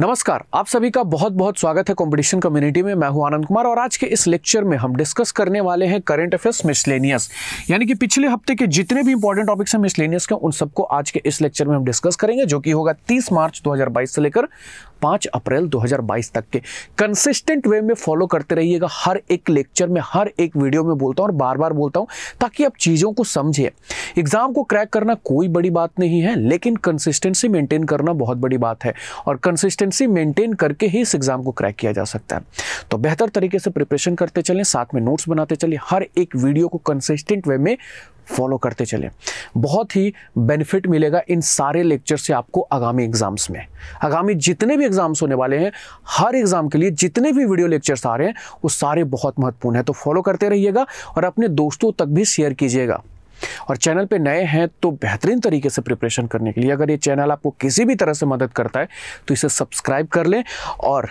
नमस्कार आप सभी का बहुत बहुत स्वागत है कंपटीशन कम्युनिटी में मैं हूं आनंद कुमार और आज के इस लेक्चर में हम डिस्कस करने वाले हैं करंट अफेयर्स मिसलेनियस यानी कि पिछले हफ्ते के जितने भी इंपॉर्टेंट टॉपिक्स हैं मिसलेनियस के उन सबको आज के इस लेक्चर में हम डिस्कस करेंगे जो कि होगा 30 मार्च 2022 से लेकर पांच अप्रैल 2022 तक के कंसिस्टेंट वे में फॉलो करते रहिएगा हर एक लेक्चर में हर एक वीडियो में बोलता हूँ और बार बार बोलता हूँ ताकि आप चीज़ों को समझे एग्ज़ाम को क्रैक करना कोई बड़ी बात नहीं है लेकिन कंसिस्टेंसी मेंटेन करना बहुत बड़ी बात है और कंसिस्टेंसी मेंटेन करके ही इस एग्ज़ाम को क्रैक किया जा सकता है तो बेहतर तरीके से प्रिपरेशन करते चले साथ में नोट्स बनाते चले हर एक वीडियो को कंसिस्टेंट वे में फॉलो करते चलें बहुत ही बेनिफिट मिलेगा इन सारे लेक्चर से आपको आगामी एग्ज़ाम्स में आगामी जितने भी एग्ज़ाम्स होने वाले हैं हर एग्ज़ाम के लिए जितने भी वीडियो लेक्चर्स आ रहे हैं वो सारे बहुत महत्वपूर्ण हैं तो फॉलो करते रहिएगा और अपने दोस्तों तक भी शेयर कीजिएगा और चैनल पे नए हैं तो बेहतरीन तरीके से प्रिपरेशन करने के लिए अगर ये चैनल आपको किसी भी तरह से मदद करता है तो इसे सब्सक्राइब कर लें और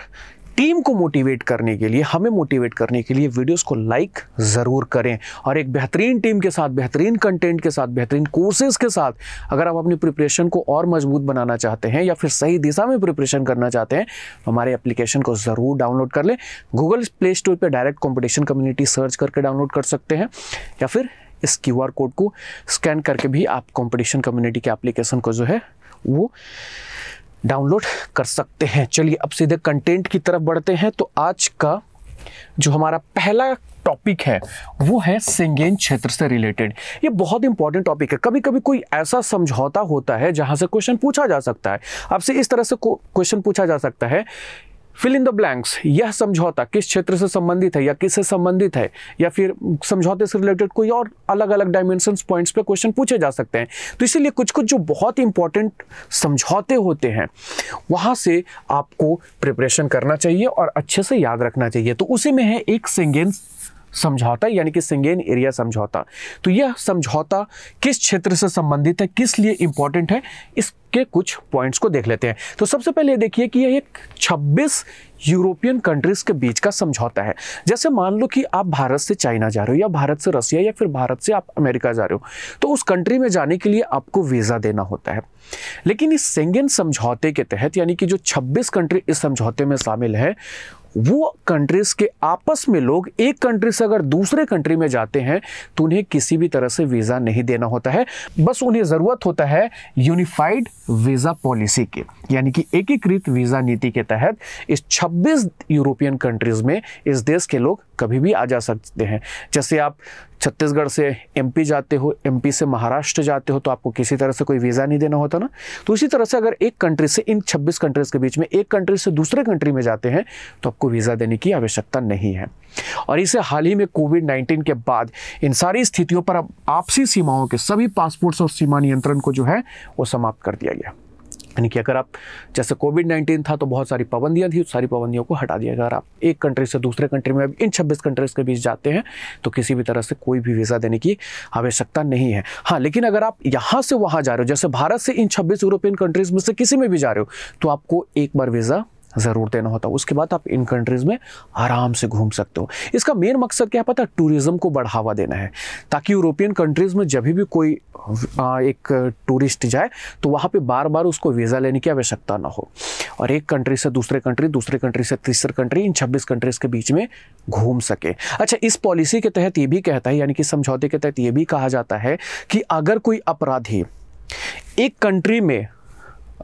टीम को मोटिवेट करने के लिए हमें मोटिवेट करने के लिए वीडियोस को लाइक ज़रूर करें और एक बेहतरीन टीम के साथ बेहतरीन कंटेंट के साथ बेहतरीन कोर्सेज के साथ अगर आप अपनी प्रिपरेशन को और मजबूत बनाना चाहते हैं या फिर सही दिशा में प्रिपरेशन करना चाहते हैं तो हमारे एप्लीकेशन को ज़रूर डाउनलोड कर लें गूगल प्ले स्टोर पर डायरेक्ट कॉम्पिटिशन कम्युनिटी सर्च करके डाउनलोड कर सकते हैं या फिर इस क्यू कोड को स्कैन करके भी आप कॉम्पिटिशन कम्युनिटी के एप्लीकेशन को जो है वो डाउनलोड कर सकते हैं चलिए अब सीधे कंटेंट की तरफ बढ़ते हैं तो आज का जो हमारा पहला टॉपिक है वो है सिंगेन क्षेत्र से रिलेटेड ये बहुत इंपॉर्टेंट टॉपिक है कभी कभी कोई ऐसा समझौता होता है जहां से क्वेश्चन पूछा जा सकता है आपसे इस तरह से क्वेश्चन पूछा जा सकता है फिल इन द ब्लैंक्स यह समझौता किस क्षेत्र से संबंधित है या किससे संबंधित है या फिर समझौते से रिलेटेड कोई और अलग अलग डायमेंशन पॉइंट्स पे क्वेश्चन पूछे जा सकते हैं तो इसीलिए कुछ कुछ जो बहुत इंपॉर्टेंट समझौते होते हैं वहाँ से आपको प्रिपरेशन करना चाहिए और अच्छे से याद रखना चाहिए तो उसी में है एक सेंगेंस समझौता यानी कि सिंगेन एरिया समझौता तो यह समझौता किस क्षेत्र से संबंधित है किस लिए इंपॉर्टेंट है इसके कुछ पॉइंट्स को देख लेते हैं तो सबसे पहले देखिए कि यह एक 26 यूरोपियन कंट्रीज के बीच का समझौता है जैसे मान लो कि आप भारत से चाइना जा रहे हो या भारत से रसिया या फिर भारत से आप अमेरिका जा रहे हो तो उस कंट्री में जाने के लिए आपको वीज़ा देना होता है लेकिन इस सेंगेन समझौते के तहत यानी कि जो छब्बीस कंट्री इस समझौते में शामिल है वो कंट्रीज़ के आपस में लोग एक कंट्री से अगर दूसरे कंट्री में जाते हैं तो उन्हें किसी भी तरह से वीज़ा नहीं देना होता है बस उन्हें ज़रूरत होता है यूनिफाइड वीज़ा पॉलिसी के यानी कि एकीकृत वीज़ा नीति के तहत इस 26 यूरोपियन कंट्रीज़ में इस देश के लोग कभी भी आ जा सकते हैं जैसे आप छत्तीसगढ़ से एमपी जाते हो एमपी से महाराष्ट्र जाते हो तो आपको किसी तरह से कोई वीज़ा नहीं देना होता ना तो इसी तरह से अगर एक कंट्री से इन 26 कंट्रीज़ के बीच में एक कंट्री से दूसरे कंट्री में जाते हैं तो आपको वीज़ा देने की आवश्यकता नहीं है और इसे हाल ही में कोविड 19 के बाद इन सारी स्थितियों पर अब आपसी सीमाओं के सभी पासपोर्ट्स और सीमा नियंत्रण को जो है वो समाप्त कर दिया गया यानी कि अगर आप जैसे कोविड नाइन्टीन था तो बहुत सारी पाबंदियाँ थी उस सारी पाबंदियों को हटा दिया अगर आप एक कंट्री से दूसरे कंट्री में इन छब्बीस कंट्रीज़ के बीच जाते हैं तो किसी भी तरह से कोई भी वीज़ा देने की आवश्यकता नहीं है हाँ लेकिन अगर आप यहाँ से वहाँ जा रहे हो जैसे भारत से इन छब्बीस यूरोपियन कंट्रीज़ में से किसी में भी जा रहे हो तो आपको एक बार वीज़ा ज़रूर देना होता है उसके बाद आप इन कंट्रीज़ में आराम से घूम सकते हो इसका मेन मकसद क्या पता टूरिज़्म को बढ़ावा देना है ताकि यूरोपियन कंट्रीज़ में जब भी कोई एक टूरिस्ट जाए तो वहाँ पर बार बार उसको वीज़ा लेने की आवश्यकता ना हो और एक कंट्री से दूसरे कंट्री दूसरे कंट्री से तीसरे कंट्री इन छब्बीस कंट्रीज़ के बीच में घूम सके अच्छा इस पॉलिसी के तहत ये भी कहता है यानी कि समझौते के तहत ये भी कहा जाता है कि अगर कोई अपराधी एक कंट्री में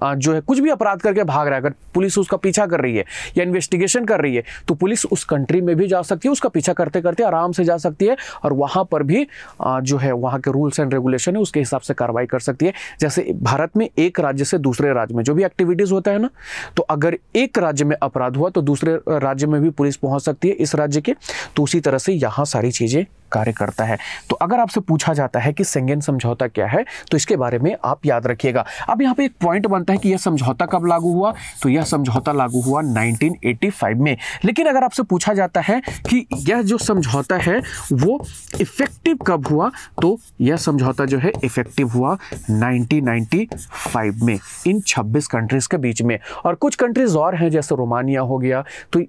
जो है कुछ भी अपराध करके भाग रहा है अगर पुलिस उसका पीछा कर रही है या इन्वेस्टिगेशन कर रही है तो पुलिस उस कंट्री में भी जा सकती है उसका पीछा करते करते आराम से जा सकती है और वहाँ पर भी जो है वहाँ के रूल्स एंड रेगुलेशन है उसके हिसाब से कार्रवाई कर सकती है जैसे भारत में एक राज्य से दूसरे राज्य में जो भी एक्टिविटीज़ होता है ना तो अगर एक राज्य में अपराध हुआ तो दूसरे राज्य में भी पुलिस पहुँच सकती है इस राज्य के तो उसी तरह से यहाँ सारी चीज़ें कार्य करता है तो अगर आपसे पूछा जाता है कि सेंगेन समझौता क्या है तो इसके बारे में आप याद रखिएगा अब यहाँ पे एक पॉइंट बनता है कि यह समझौता कब लागू हुआ तो यह समझौता लागू हुआ 1985 में लेकिन अगर आपसे पूछा जाता है कि यह जो समझौता है वो इफेक्टिव कब हुआ तो यह समझौता जो है इफेक्टिव हुआ नाइनटीन में इन छब्बीस कंट्रीज़ के बीच में और कुछ कंट्रीज़ और हैं जैसे रोमानिया हो गया तो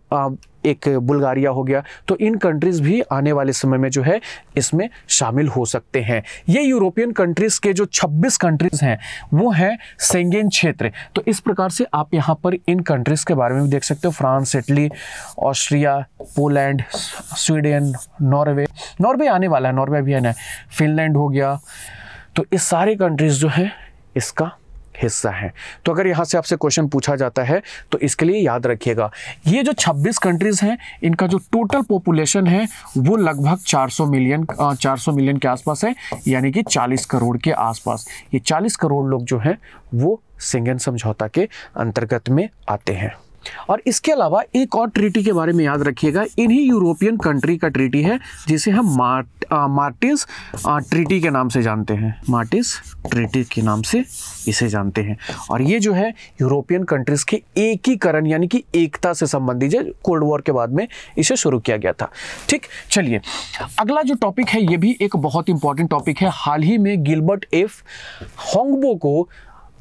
एक बुल्गारिया हो गया तो इन कंट्रीज़ भी आने वाले समय में जो है इसमें शामिल हो सकते हैं ये यूरोपियन कंट्रीज़ के जो 26 कंट्रीज़ हैं वो हैं सेंगेन क्षेत्र तो इस प्रकार से आप यहाँ पर इन कंट्रीज़ के बारे में भी देख सकते हो France Italy Austria Poland Sweden Norway Norway आने वाला है नॉर्वे भी आना है फिनलैंड हो गया तो इस सारे कंट्रीज़ जो है इसका हिस्सा हैं तो अगर यहाँ से आपसे क्वेश्चन पूछा जाता है तो इसके लिए याद रखिएगा ये जो 26 कंट्रीज़ हैं इनका जो टोटल पॉपुलेशन है वो लगभग 400 मिलियन 400 मिलियन के आसपास है यानी कि 40 करोड़ के आसपास ये 40 करोड़ लोग जो हैं वो सिंगन समझौता के अंतर्गत में आते हैं और इसके अलावा एक और ट्रीटी के बारे में याद रखिएगा इन्हीं यूरोपियन कंट्री का ट्रीटी है जिसे हम मार्ट मार्टिस ट्रीटी के नाम से जानते हैं मार्टिस ट्रीटी के नाम से इसे जानते हैं और ये जो है यूरोपियन कंट्रीज़ के एकीकरण यानी कि एकता से संबंधित है कोल्ड वॉर के बाद में इसे शुरू किया गया था ठीक चलिए अगला जो टॉपिक है ये भी एक बहुत इंपॉर्टेंट टॉपिक है हाल ही में गिलबर्ट एफ होंगबो को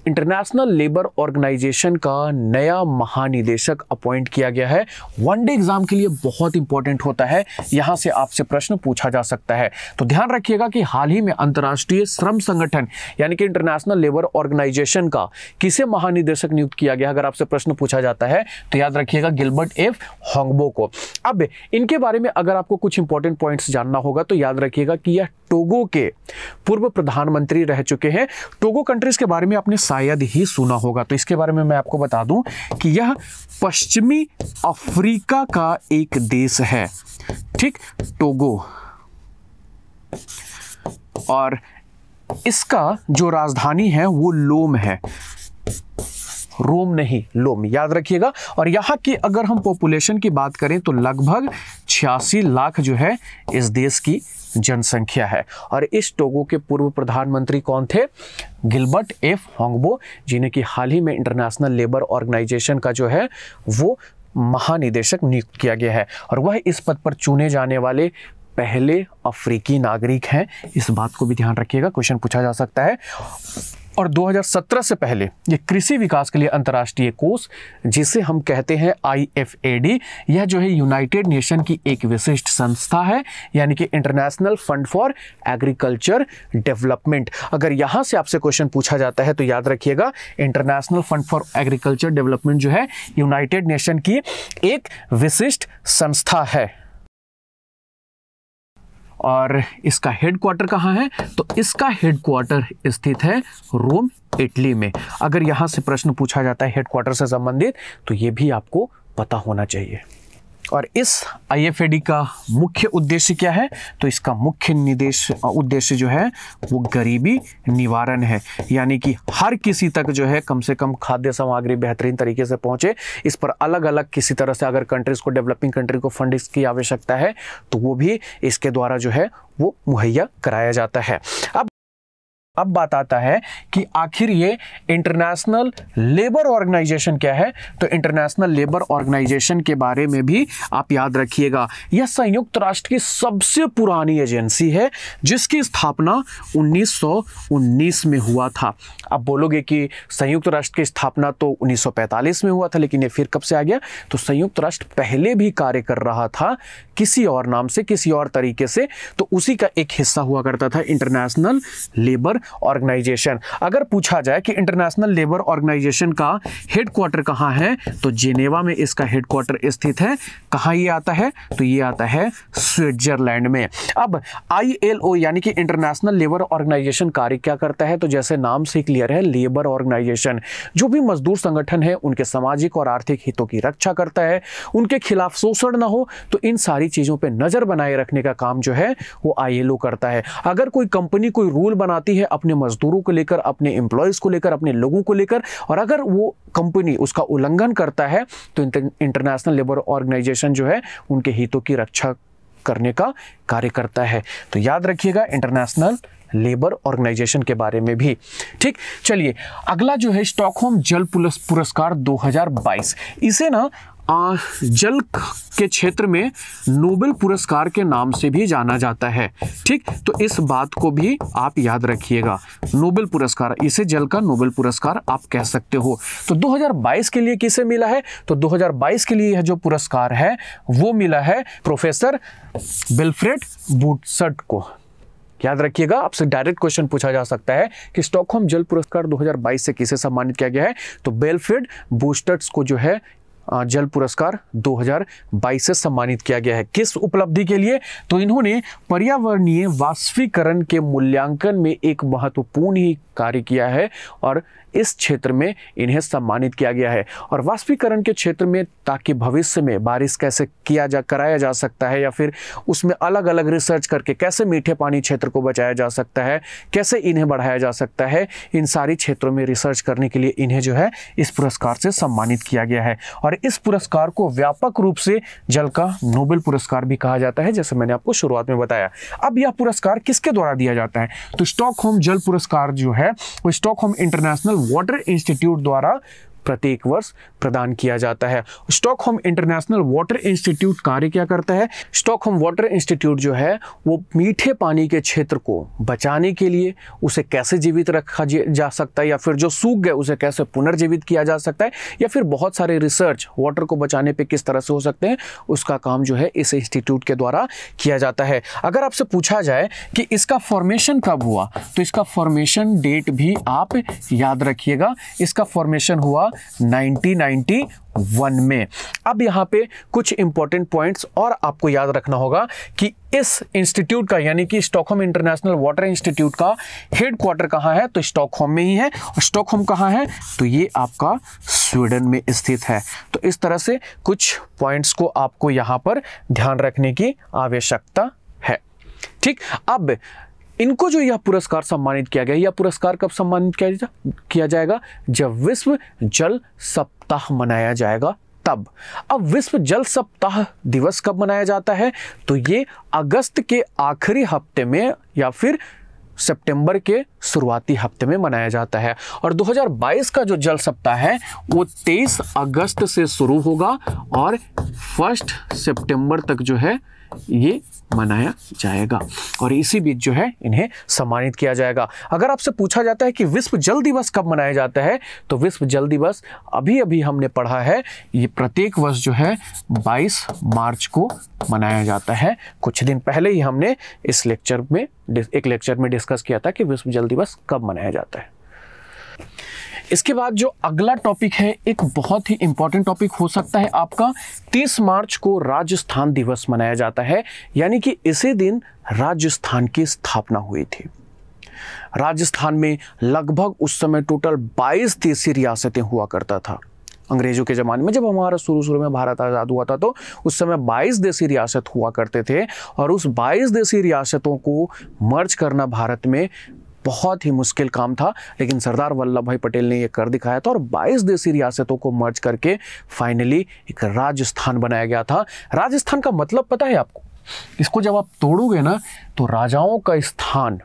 इंटरनेशनल लेबर ऑर्गेनाइजेशन का नया महानिदेशक अपॉइंट किया गया है वन डे एग्जाम के लिए बहुत इंपॉर्टेंट होता है यहां से आपसे प्रश्न पूछा जा सकता है तो ध्यान रखिएगा कि हाल ही में अंतरराष्ट्रीय श्रम संगठन यानी कि इंटरनेशनल लेबर ऑर्गेनाइजेशन का किसे महानिदेशक नियुक्त किया गया अगर आपसे प्रश्न पूछा जाता है तो याद रखिएगा गिलबर्ट एफ हॉन्गबो को अब इनके बारे में अगर आपको कुछ इंपॉर्टेंट पॉइंट जानना होगा तो याद रखिएगा कि यह टोगो के पूर्व प्रधानमंत्री रह चुके हैं टोगो कंट्रीज के बारे में आपने शायद ही सुना होगा तो इसके बारे में मैं आपको बता दूं कि यह पश्चिमी अफ्रीका का एक देश है ठीक टोगो और इसका जो राजधानी है वो लोम है रोम नहीं लोम याद रखिएगा और यहाँ की अगर हम पॉपुलेशन की बात करें तो लगभग छियासी लाख जो है इस देश की जनसंख्या है और इस टोगो के पूर्व प्रधानमंत्री कौन थे गिलबर्ट एफ होंगबो जिन्हें कि हाल ही में इंटरनेशनल लेबर ऑर्गेनाइजेशन का जो है वो महानिदेशक नियुक्त किया गया है और वह इस पद पर चुने जाने वाले पहले अफ्रीकी नागरिक हैं इस बात को भी ध्यान रखिएगा क्वेश्चन पूछा जा सकता है और 2017 से पहले ये कृषि विकास के लिए अंतर्राष्ट्रीय कोष जिसे हम कहते हैं आई यह जो है यूनाइटेड नेशन की एक विशिष्ट संस्था है यानी कि International Fund for Agriculture Development अगर यहाँ से आपसे क्वेश्चन पूछा जाता है तो याद रखिएगा International Fund for Agriculture Development जो है यूनाइटेड नेशन की एक विशिष्ट संस्था है और इसका हेड क्वार्टर कहाँ है तो इसका हेड क्वार्टर स्थित है रोम इटली में अगर यहाँ से प्रश्न पूछा जाता है हेड क्वार्टर से संबंधित तो ये भी आपको पता होना चाहिए और इस आईएफएडी का मुख्य उद्देश्य क्या है तो इसका मुख्य निदेश उद्देश्य जो है वो गरीबी निवारण है यानी कि हर किसी तक जो है कम से कम खाद्य सामग्री बेहतरीन तरीके से पहुंचे इस पर अलग अलग किसी तरह से अगर कंट्रीज़ को डेवलपिंग कंट्री को फंड की आवश्यकता है तो वो भी इसके द्वारा जो है वो मुहैया कराया जाता है अब अब बात आता है कि आखिर ये इंटरनेशनल लेबर ऑर्गेनाइजेशन क्या है तो इंटरनेशनल लेबर ऑर्गेनाइजेशन के बारे में भी आप याद रखिएगा यह संयुक्त राष्ट्र की सबसे पुरानी एजेंसी है जिसकी स्थापना 1919 में हुआ था अब बोलोगे कि संयुक्त राष्ट्र की स्थापना तो 1945 में हुआ था लेकिन ये फिर कब से आ गया तो संयुक्त राष्ट्र पहले भी कार्य कर रहा था किसी और नाम से किसी और तरीके से तो उसी का एक हिस्सा हुआ करता था इंटरनेशनल लेबर ऑर्गेनाइजेशन अगर पूछा जाए कि इंटरनेशनल लेबर ऑर्गेनाइजेशन का हेडक्वार्टर कहाँ है तो जेनेवा में इसका हेडक्वार्टर स्थित है कहाँ ये आता है तो ये आता है स्विट्जरलैंड में अब आई यानी कि इंटरनेशनल लेबर ऑर्गेनाइजेशन कार्य क्या करता है तो जैसे नाम से क्लियर है लेबर ऑर्गेनाइजेशन जो भी मजदूर संगठन है उनके सामाजिक और आर्थिक हितों की रक्षा करता है उनके खिलाफ शोषण ना हो तो इन सारी चीज़ों पर नज़र बनाए रखने का काम जो है वो आई करता है अगर कोई कंपनी कोई रूल बनाती है अपने मजदूरों को लेकर अपने एम्प्लॉयज़ को लेकर अपने लोगों को लेकर और अगर वो कंपनी उसका उल्लंघन करता है तो इंटरनेशनल लेबर ऑर्गेनाइजेशन जो है उनके हितों की रक्षा करने का कार्य करता है तो याद रखिएगा इंटरनेशनल लेबर ऑर्गेनाइजेशन के बारे में भी ठीक चलिए अगला जो है स्टॉकहोम जल पुरस्कार 2022 इसे ना जल के क्षेत्र में नोबेल पुरस्कार के नाम से भी जाना जाता है ठीक तो इस बात को भी आप याद रखिएगा नोबेल पुरस्कार इसे जल का नोबेल पुरस्कार आप कह सकते हो तो 2022 के लिए किसे मिला है तो 2022 के लिए यह जो पुरस्कार है वो मिला है प्रोफेसर बिल्फ्रेड बुटसट को याद रखिएगा आपसे डायरेक्ट क्वेश्चन पूछा जा सकता है कि स्टॉकहोम जल पुरस्कार 2022 से किसे सम्मानित किया गया है तो बेलफेड बूस्टर्स को जो है जल पुरस्कार 2022 से सम्मानित किया गया है किस उपलब्धि के लिए तो इन्होंने पर्यावरणीय वाष्पीकरण के मूल्यांकन में एक महत्वपूर्ण ही कार्य किया है और इस क्षेत्र में इन्हें सम्मानित किया गया है और वाष्पीकरण के क्षेत्र में ताकि भविष्य में बारिश कैसे किया जा कराया जा सकता है या फिर उसमें अलग अलग रिसर्च करके कैसे मीठे पानी क्षेत्र को बचाया जा सकता है कैसे इन्हें बढ़ाया जा सकता है इन सारी क्षेत्रों में रिसर्च करने के लिए इन्हें जो है इस पुरस्कार से सम्मानित किया गया है और इस पुरस्कार को व्यापक रूप से जल का नोबेल पुरस्कार भी कहा जाता है जैसे मैंने आपको शुरुआत में बताया अब यह पुरस्कार किसके द्वारा दिया जाता है तो स्टॉक जल पुरस्कार जो है है वो स्टॉकहोम इंटरनेशनल वाटर इंस्टीट्यूट द्वारा प्रत्येक वर्ष प्रदान किया जाता है स्टॉकहोम इंटरनेशनल वाटर इंस्टीट्यूट कार्य क्या करता है स्टॉकहोम वाटर इंस्टीट्यूट जो है वो मीठे पानी के क्षेत्र को बचाने के लिए उसे कैसे जीवित रखा जा सकता है या फिर जो सूख गए उसे कैसे पुनर्जीवित किया जा सकता है या फिर बहुत सारे रिसर्च वाटर को बचाने पर किस तरह से हो सकते हैं उसका काम जो है इस इंस्टीट्यूट के द्वारा किया जाता है अगर आपसे पूछा जाए कि इसका फॉर्मेशन कब हुआ तो इसका फॉर्मेशन डेट भी आप याद रखिएगा इसका फॉर्मेशन हुआ 1991 में अब यहाँ पे कुछ इंपॉर्टेंट पॉइंट्स और आपको याद रखना होगा कि इस इंस्टीट्यूट का यानी कि स्टॉकहोम इंटरनेशनल वाटर इंस्टीट्यूट का हेड क्वार्टर कहाँ है तो स्टॉकहोम में ही है और स्टॉकहोम कहाँ है तो ये आपका स्वीडन में स्थित है तो इस तरह से कुछ पॉइंट्स को आपको यहाँ पर ध्यान रखने की आवश्यकता है ठीक अब इनको जो यह पुरस्कार सम्मानित किया गया यह पुरस्कार कब सम्मानित किया जा, किया जाएगा जब विश्व जल सप्ताह मनाया जाएगा तब अब विश्व जल सप्ताह दिवस कब मनाया जाता है तो ये अगस्त के आखिरी हफ्ते में या फिर सितंबर के शुरुआती हफ्ते में मनाया जाता है और 2022 का जो जल सप्ताह है वो 23 अगस्त से शुरू होगा और फर्स्ट सितंबर तक जो है ये मनाया जाएगा और इसी बीच जो है इन्हें सम्मानित किया जाएगा अगर आपसे पूछा जाता है कि विश्व जल दिवस कब मनाया जाता है तो विश्व जल दिवस अभी अभी हमने पढ़ा है ये प्रत्येक वर्ष जो है 22 मार्च को मनाया जाता है कुछ दिन पहले ही हमने इस लेक्चर में एक लेक्चर में डिस्कस किया था कि विश्व जल दिवस कब मनाया जाता है इसके बाद जो अगला टॉपिक है एक बहुत ही इंपॉर्टेंट टॉपिक हो सकता है आपका 30 मार्च को राजस्थान दिवस मनाया जाता है यानी कि इसी दिन राजस्थान की स्थापना हुई थी राजस्थान में लगभग उस समय टोटल 22 देसी रियासतें हुआ करता था अंग्रेजों के ज़माने में जब हमारा शुरू शुरू में भारत आज़ाद हुआ था तो उस समय 22 देसी रियासत हुआ करते थे और उस 22 देसी रियासतों को मर्ज करना भारत में बहुत ही मुश्किल काम था लेकिन सरदार वल्लभ भाई पटेल ने यह कर दिखाया था और 22 देसी रियासतों को मर्ज करके फाइनली एक राजस्थान बनाया गया था राजस्थान का मतलब पता है आपको इसको जब आप तोड़ोगे ना तो राजाओं का स्थान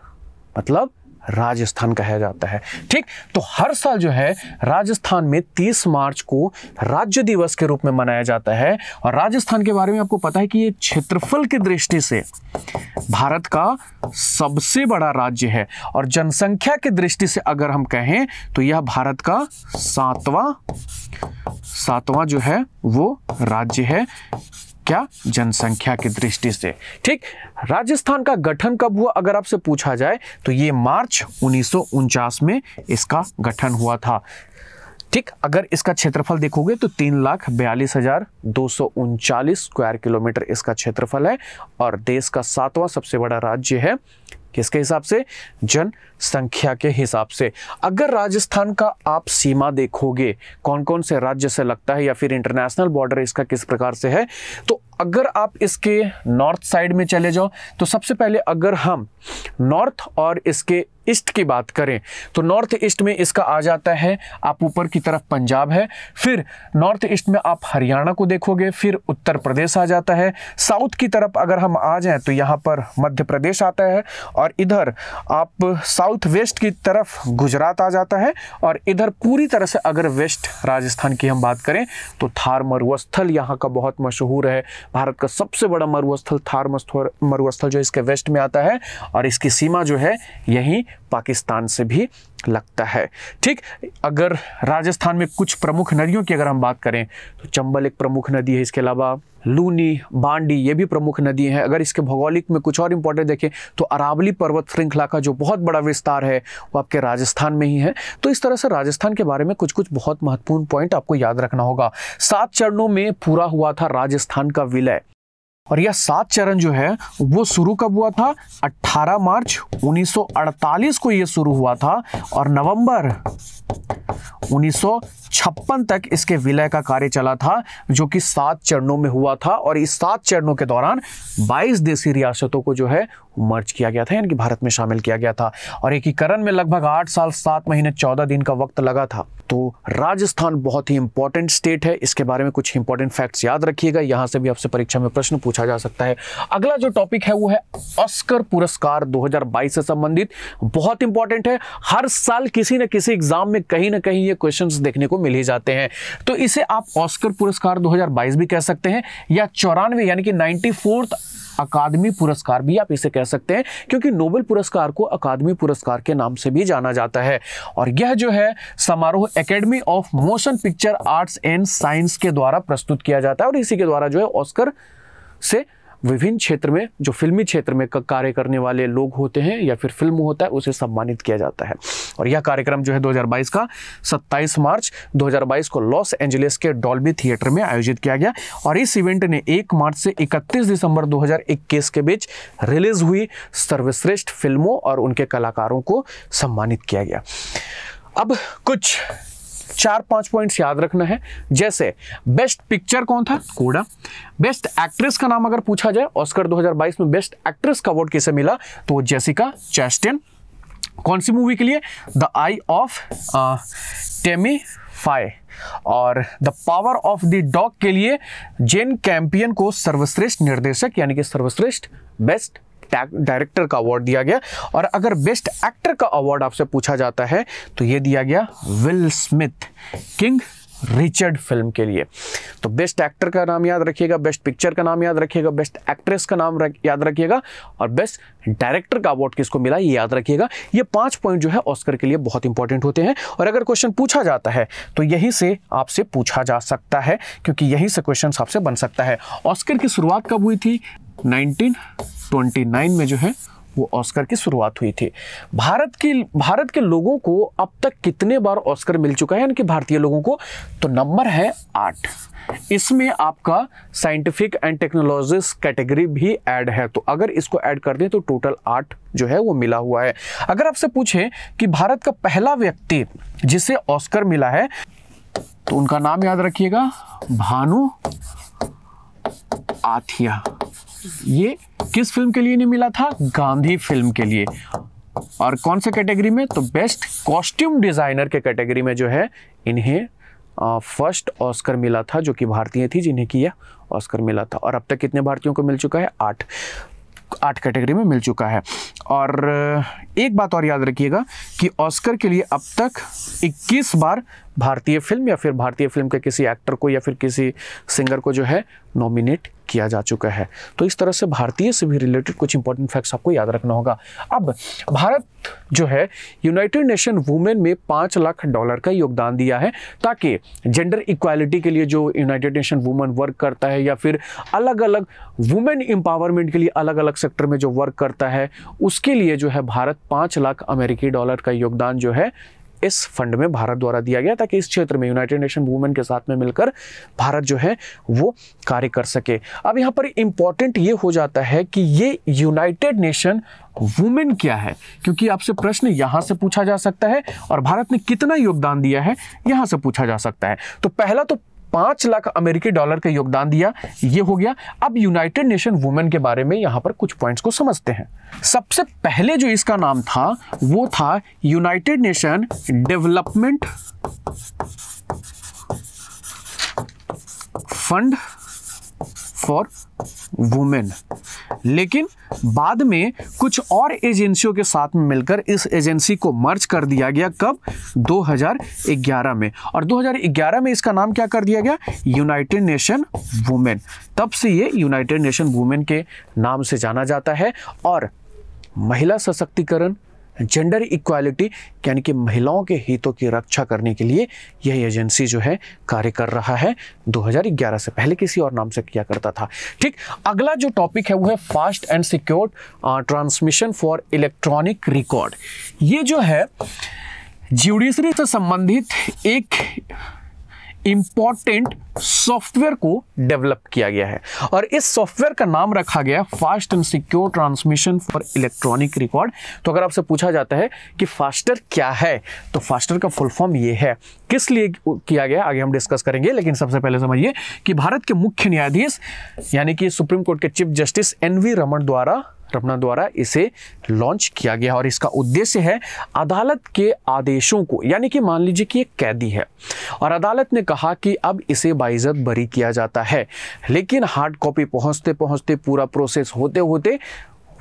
मतलब राजस्थान कहा जाता है ठीक तो हर साल जो है राजस्थान में 30 मार्च को राज्य दिवस के रूप में मनाया जाता है और राजस्थान के बारे में आपको पता है कि ये क्षेत्रफल की दृष्टि से भारत का सबसे बड़ा राज्य है और जनसंख्या की दृष्टि से अगर हम कहें तो यह भारत का सातवां सातवां जो है वो राज्य है क्या जनसंख्या की दृष्टि से ठीक राजस्थान का गठन कब हुआ अगर आपसे पूछा जाए तो ये मार्च उन्नीस में इसका गठन हुआ था ठीक अगर इसका क्षेत्रफल देखोगे तो तीन लाख बयालीस हजार दो सौ उनचालीस स्क्वायर किलोमीटर इसका क्षेत्रफल है और देश का सातवां सबसे बड़ा राज्य है किसके हिसाब से जनसंख्या के हिसाब से अगर राजस्थान का आप सीमा देखोगे कौन कौन से राज्य से लगता है या फिर इंटरनेशनल बॉर्डर इसका किस प्रकार से है तो अगर आप इसके नॉर्थ साइड में चले जाओ तो सबसे पहले अगर हम नॉर्थ और इसके ईस्ट की बात करें तो नॉर्थ ईस्ट में इसका आ जाता है आप ऊपर की तरफ पंजाब है फिर नॉर्थ ईस्ट में आप हरियाणा को देखोगे फिर उत्तर प्रदेश आ जाता है साउथ की तरफ अगर हम आ जाएं तो यहाँ पर मध्य प्रदेश आता है और इधर आप साउथ वेस्ट की तरफ गुजरात आ जाता है और इधर पूरी तरह से अगर वेस्ट राजस्थान की हम बात करें तो थार मरुस्थल यहाँ का बहुत मशहूर है भारत का सबसे बड़ा मरुस्थल थार मरुस्थल जो इसके वेस्ट में आता है और इसकी सीमा जो है यहीं पाकिस्तान से भी लगता है ठीक अगर राजस्थान में कुछ प्रमुख नदियों की अगर हम बात करें तो चंबल एक प्रमुख नदी है इसके अलावा लूनी बांडी ये भी प्रमुख नदी हैं अगर इसके भौगोलिक में कुछ और इम्पोर्टेंट देखें तो अरावली पर्वत श्रृंखला का जो बहुत बड़ा विस्तार है वो आपके राजस्थान में ही है तो इस तरह से राजस्थान के बारे में कुछ कुछ बहुत महत्वपूर्ण पॉइंट आपको याद रखना होगा सात चरणों में पूरा हुआ था राजस्थान का विलय और यह सात चरण जो है वो शुरू कब हुआ था 18 मार्च 1948 को यह शुरू हुआ था और नवंबर 1956 तक इसके विलय का कार्य चला था जो कि सात चरणों में हुआ था और इस सात चरणों के दौरान 22 देशी रियासतों को जो है मर्ज किया गया था यानी कि भारत में शामिल किया गया था और एकीकरण में लगभग आठ साल सात महीने चौदह दिन का वक्त लगा था तो राजस्थान बहुत ही इंपॉर्टेंट स्टेट है इसके बारे में कुछ इंपॉर्टेंट फैक्ट्स याद रखिएगा यहाँ से भी आपसे परीक्षा में प्रश्न पूछा जा सकता है अगला जो टॉपिक है वो है ऑस्कर पुरस्कार 2022 से संबंधित बहुत इंपॉर्टेंट है हर साल किसी न किसी एग्जाम में कहीं ना कहीं ये क्वेश्चन देखने को मिल ही जाते हैं तो इसे आप ऑस्कर पुरस्कार दो भी कह सकते हैं या चौरानवे यानी कि नाइनटी अकादमी पुरस्कार भी आप इसे कह सकते हैं क्योंकि नोबेल पुरस्कार को अकादमी पुरस्कार के नाम से भी जाना जाता है और यह जो है समारोह Academy of Motion Picture Arts and Science के द्वारा प्रस्तुत किया जाता है और इसी के द्वारा जो है ऑस्कर से विभिन्न क्षेत्र में जो फिल्मी क्षेत्र में कार्य करने वाले लोग होते हैं या फिर फिल्म होता है उसे सम्मानित किया जाता है और यह कार्यक्रम जो है 2022 का 27 मार्च 2022 को लॉस एंजलिस के डॉल्बी थिएटर में आयोजित किया गया और इस इवेंट ने 1 मार्च से 31 दिसंबर 2021 के बीच रिलीज हुई सर्वश्रेष्ठ फिल्मों और उनके कलाकारों को सम्मानित किया गया अब कुछ चार पांच पॉइंट्स याद रखना है जैसे बेस्ट पिक्चर कौन था कोडा बेस्ट एक्ट्रेस का नाम अगर पूछा जाए ऑस्कर 2022 में बेस्ट एक्ट्रेस का अवार्ड किसे मिला तो जेसिका चेस्टेन कौन सी मूवी के लिए the Eye of Tammy Faye और the Power of the Dog के लिए जेन कैंपियन को सर्वश्रेष्ठ निर्देशक यानी कि सर्वश्रेष्ठ बेस्ट डायरेक्टर का अवार्ड दिया गया और अगर बेस्ट एक्टर का अवार्ड आपसे पूछा जाता है तो ये दिया गया Will Smith King Richard film के लिए तो बेस्ट एक्टर का नाम याद रखिएगा बेस्ट पिक्चर का नाम याद रखिएगा बेस्ट एक्ट्रेस का नाम रख, याद रखिएगा और बेस्ट डायरेक्टर का अवार्ड किसको मिला ये याद रखिएगा ये पांच पॉइंट जो है ऑस्कर के लिए बहुत इंपॉर्टेंट होते हैं और अगर क्वेश्चन पूछा जाता है तो यहीं से आपसे पूछा जा सकता है क्योंकि यहीं से क्वेश्चन आपसे बन सकता है ऑस्कर की शुरुआत कब हुई थी 1929 में जो है वो ऑस्कर की शुरुआत हुई थी भारत की भारत के लोगों को अब तक कितने बार ऑस्कर मिल चुका है यानी कि भारतीय लोगों को तो नंबर है आठ इसमें आपका साइंटिफिक एंड टेक्नोलॉजिस कैटेगरी भी ऐड है तो अगर इसको ऐड कर दें तो टोटल आठ जो है वो मिला हुआ है अगर आपसे पूछे कि भारत का पहला व्यक्ति जिसे ऑस्कर मिला है तो उनका नाम याद रखिएगा भानु आथिया ये किस फिल्म के लिए नहीं मिला था गांधी फिल्म के लिए और कौन से कैटेगरी में तो बेस्ट कॉस्ट्यूम डिज़ाइनर के कैटेगरी में जो है इन्हें फर्स्ट ऑस्कर मिला था जो कि भारतीय थी जिन्हें कि यह ऑस्कर मिला था और अब तक कितने भारतीयों को मिल चुका है आठ आठ कैटेगरी में मिल चुका है और एक बात और याद रखिएगा कि ऑस्कर के लिए अब तक 21 बार भारतीय फिल्म या फिर भारतीय फिल्म के किसी एक्टर को या फिर किसी सिंगर को जो है नॉमिनेट किया जा चुका है तो इस तरह से भारतीय से भी रिलेटेड कुछ इंपॉर्टेंट फैक्ट्स आपको याद रखना होगा अब भारत जो है यूनाइटेड नेशन वुमेन में पांच लाख डॉलर का योगदान दिया है ताकि जेंडर इक्वालिटी के लिए जो यूनाइटेड नेशन वुमेन वर्क करता है या फिर अलग अलग वुमेन एम्पावरमेंट के लिए अलग अलग सेक्टर में जो वर्क करता है उसके लिए जो है भारत पाँच लाख अमेरिकी डॉलर का योगदान जो है इस फंड में भारत द्वारा दिया गया ताकि इस क्षेत्र में यूनाइटेड नेशन मूवमेंट के साथ में मिलकर भारत जो है वो कार्य कर सके अब यहाँ पर इंपॉर्टेंट ये हो जाता है कि ये यूनाइटेड नेशन वुमेन क्या है क्योंकि आपसे प्रश्न यहां से पूछा जा सकता है और भारत ने कितना योगदान दिया है यहां से पूछा जा सकता है तो पहला तो पांच लाख अमेरिकी डॉलर का योगदान दिया ये हो गया अब यूनाइटेड नेशन वुमेन के बारे में यहां पर कुछ पॉइंट्स को समझते हैं सबसे पहले जो इसका नाम था वो था United Nation Development Fund for Women लेकिन बाद में कुछ और एजेंसियों के साथ में मिलकर इस एजेंसी को मर्ज कर दिया गया कब 2011 में और 2011 में इसका नाम क्या कर दिया गया यूनाइटेड नेशन वुमेन तब से ये यूनाइटेड नेशन वुमेन के नाम से जाना जाता है और महिला सशक्तिकरण जेंडर इक्वालिटी यानी कि महिलाओं के हितों की रक्षा करने के लिए यह एजेंसी जो है कार्य कर रहा है 2011 से पहले किसी और नाम से किया करता था ठीक अगला जो टॉपिक है वो है fast and secure transmission for electronic record ये जो है ज्यूडिशरी से संबंधित एक इंपॉर्टेंट सॉफ्टवेयर को डेवलप किया गया है और इस सॉफ्टवेयर का नाम रखा गया है fast and secure transmission for electronic record तो अगर आपसे पूछा जाता है कि फास्टर क्या है तो फास्टर का फुल फॉर्म ये है किस लिए किया गया आगे हम डिस्कस करेंगे लेकिन सबसे पहले समझिए कि भारत के मुख्य न्यायाधीश यानी कि सुप्रीम कोर्ट के चीफ जस्टिस एन रमन द्वारा रमना द्वारा इसे लॉन्च किया गया और इसका उद्देश्य है अदालत के आदेशों को यानी कि मान लीजिए कि एक कैदी है और अदालत ने कहा कि अब इसे बाइजत बरी किया जाता है लेकिन हार्ड कॉपी पहुंचते पहुंचते पूरा प्रोसेस होते होते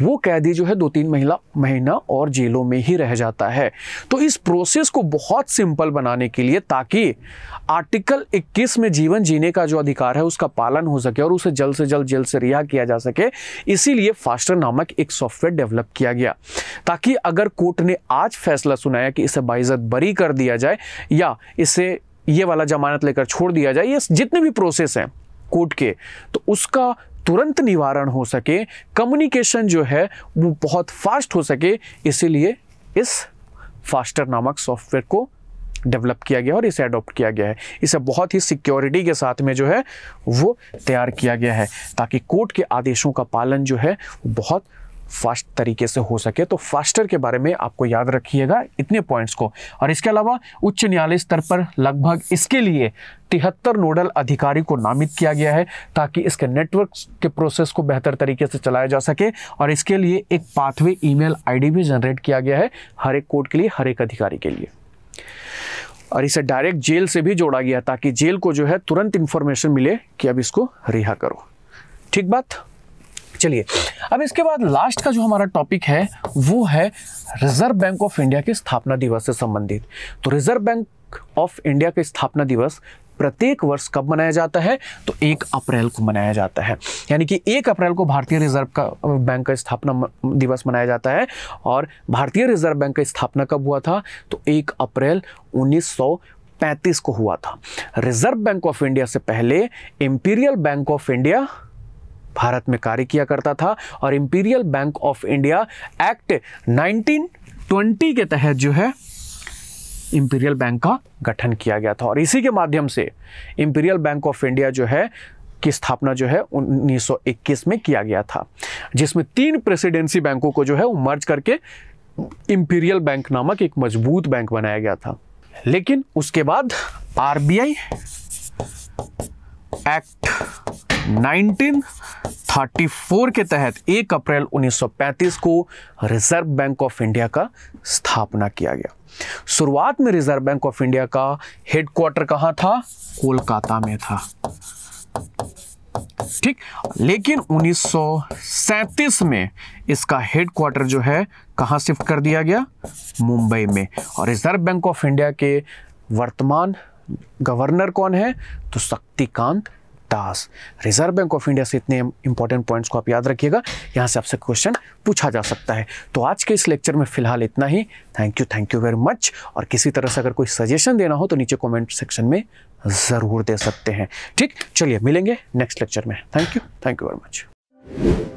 वो कैदी जो है दो तीन महिला महीना और जेलों में ही रह जाता है तो इस प्रोसेस को बहुत सिंपल बनाने के लिए ताकि आर्टिकल 21 में जीवन जीने का जो अधिकार है उसका पालन हो सके और उसे जल्द से जल्द जेल से रिहा किया जा सके इसीलिए फास्टर नामक एक सॉफ्टवेयर डेवलप किया गया ताकि अगर कोर्ट ने आज फैसला सुनाया कि इसे बाइजत बरी कर दिया जाए या इसे ये वाला जमानत लेकर छोड़ दिया जाए ये जितने भी प्रोसेस हैं कोर्ट के तो उसका तुरंत निवारण हो सके कम्युनिकेशन जो है वो बहुत फास्ट हो सके इसीलिए इस फास्टर नामक सॉफ्टवेयर को डेवलप किया गया और इसे अडॉप्ट किया गया है इसे बहुत ही सिक्योरिटी के साथ में जो है वो तैयार किया गया है ताकि कोर्ट के आदेशों का पालन जो है बहुत फास्ट तरीके से हो सके तो फास्टर के बारे में आपको याद रखिएगा इतने पॉइंट्स को और इसके अलावा उच्च न्यायालय स्तर पर लगभग इसके लिए तिहत्तर नोडल अधिकारी को नामित किया गया है ताकि इसके नेटवर्क के प्रोसेस को बेहतर तरीके से चलाया जा सके और इसके लिए एक पाथवे ईमेल आईडी भी जनरेट किया गया है हर एक कोर्ट के लिए हर एक अधिकारी के लिए और इसे डायरेक्ट जेल से भी जोड़ा गया ताकि जेल को जो है तुरंत इंफॉर्मेशन मिले कि अब इसको रिहा करो ठीक बात चलिए अब इसके बाद लास्ट का जो हमारा टॉपिक है वो है रिजर्व बैंक ऑफ इंडिया के स्थापना दिवस से संबंधित तो रिजर्व बैंक ऑफ इंडिया के स्थापना दिवस प्रत्येक वर्ष कब मनाया जाता है तो एक अप्रैल को मनाया जाता है यानी कि एक अप्रैल को भारतीय रिजर्व का बैंक का स्थापना दिवस मनाया जाता है और भारतीय रिजर्व बैंक का स्थापना कब हुआ था तो एक अप्रैल 1935 को हुआ था रिजर्व बैंक ऑफ इंडिया से पहले Imperial Bank of India Bharat में कार्य किया करता था और Imperial Bank of India Act 1920 के तहत जो है इंपीरियल बैंक का गठन किया गया था और इसी के माध्यम से इंपीरियल बैंक ऑफ इंडिया जो है की स्थापना जो है 1921 में किया गया था जिसमें तीन प्रेसिडेंसी बैंकों को जो है मर्ज करके इंपीरियल बैंक नामक एक मजबूत बैंक बनाया गया था लेकिन उसके बाद आरबीआई एक्ट 1934 के तहत 1 अप्रैल 1935 को रिजर्व बैंक ऑफ इंडिया का स्थापना किया गया शुरुआत में रिजर्व बैंक ऑफ इंडिया का हेडक्वार्टर कहां था कोलकाता में था ठीक लेकिन 1937 में इसका हेडक्वार्टर जो है कहां शिफ्ट कर दिया गया मुंबई में और रिजर्व बैंक ऑफ इंडिया के वर्तमान गवर्नर कौन है तो शक्तिकांत टास्क रिजर्व बैंक ऑफ इंडिया से इतने इंपॉर्टेंट पॉइंट्स को आप याद रखिएगा यहाँ से आपसे क्वेश्चन पूछा जा सकता है तो आज के इस लेक्चर में फिलहाल इतना ही thank you thank you very much और किसी तरह से अगर कोई सजेशन देना हो तो नीचे कॉमेंट सेक्शन में ज़रूर दे सकते हैं ठीक चलिए मिलेंगे नेक्स्ट लेक्चर में thank you thank you very much